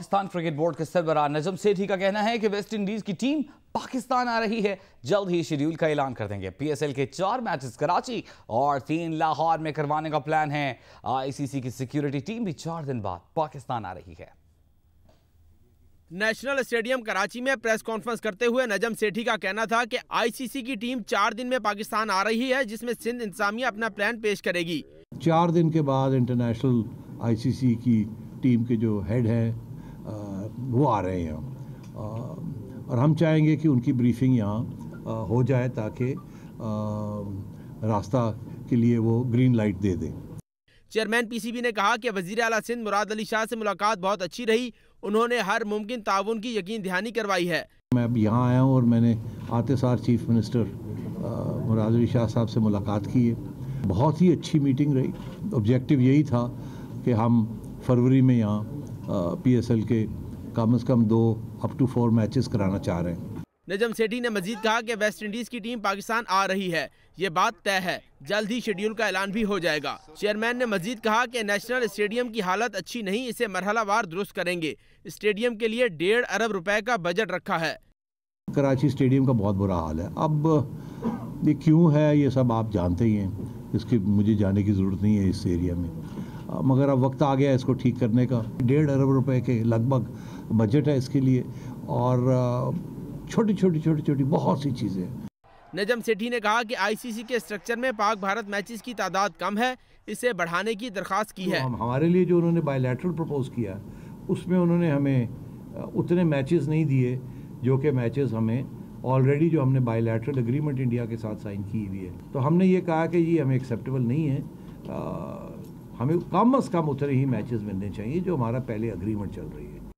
Pakistan cricket board के सरबरा नजम सेठी का कहना है कि वेस्ट इंडीज की टीम पाकिस्तान आ रही है जल्द ही शेड्यूल का ऐलान कर देंगे पीएसएल के चार मैचेस कराची और तीन लाहौर में करवाने का प्लान है आईसीसी की सिक्योरिटी टीम भी चार दिन बाद पाकिस्तान आ रही है नेशनल स्टेडियम कराची में प्रेस कॉन्फ्रेंस करते हुए नजम सेठी का कहना था कि आईसीसी की टीम चार दिन में पाकिस्तान आ रही है जिसमें सिंध इंतजामिया अपना प्लान पेश करेगी चार दिन के बाद इंटरनेशनल आईसीसी की टीम के जो हेड हैं वो आ रहे हैं और हम चाहेंगे कि उनकी ब्रीफिंग यहाँ हो जाए ताकि रास्ता के लिए वो ग्रीन लाइट दे दें चेयरमैन पीसीबी ने कहा कि वजीर अला सिंध मुराद अली शाह से मुलाकात बहुत अच्छी रही उन्होंने हर मुमकिन ताउन की यकीन दहानी करवाई है मैं अब यहाँ आया हूँ और मैंने आते सार चीफ मिनिस्टर मुराद अली शाह साहब से मुलाकात की है बहुत ही अच्छी मीटिंग रही ऑब्जेक्टिव यही था कि हम फरवरी में यहाँ पी के कम अज़ कम दो अप टू फोर मैचेस कराना चाह रहे हैं नजम सेठी ने मजीद कहा कि वेस्ट इंडीज की टीम पाकिस्तान आ रही है ये बात तय है जल्द ही शेड्यूल का ऐलान भी हो जाएगा चेयरमैन ने मजीद कहा कि नेशनल स्टेडियम की हालत अच्छी नहीं इसे मरहलावार दुरुस्त करेंगे स्टेडियम के लिए डेढ़ अरब रुपए का बजट रखा है कराची स्टेडियम का बहुत बुरा हाल है अब ये क्यों है ये सब आप जानते ही हैं इसकी मुझे जाने की ज़रूरत नहीं है इस एरिया में मगर अब वक्त आ गया इसको ठीक करने का डेढ़ अरब रुपए के लगभग बजट है इसके लिए और छोटी छोटी छोटी छोटी बहुत सी चीज़ें नजम सेठी ने कहा कि आईसीसी के स्ट्रक्चर में पाक भारत मैचेस की तादाद कम है इसे बढ़ाने की दरख्वास्त की तो है हम हमारे लिए जो उन्होंने बायोलेटरल प्रपोज किया उसमें उन्होंने हमें उतने मैचेस नहीं दिए जो कि मैचेस हमें ऑलरेडी जो हमने बायोलैटरल एग्रीमेंट इंडिया के साथ साइन की हुई है तो हमने ये कहा कि ये हमें एक्सेप्टेबल नहीं है आ, हमें कम अज़ कम उतने ही मैचेस मिलने चाहिए जो हमारा पहले एग्रीमेंट चल रही है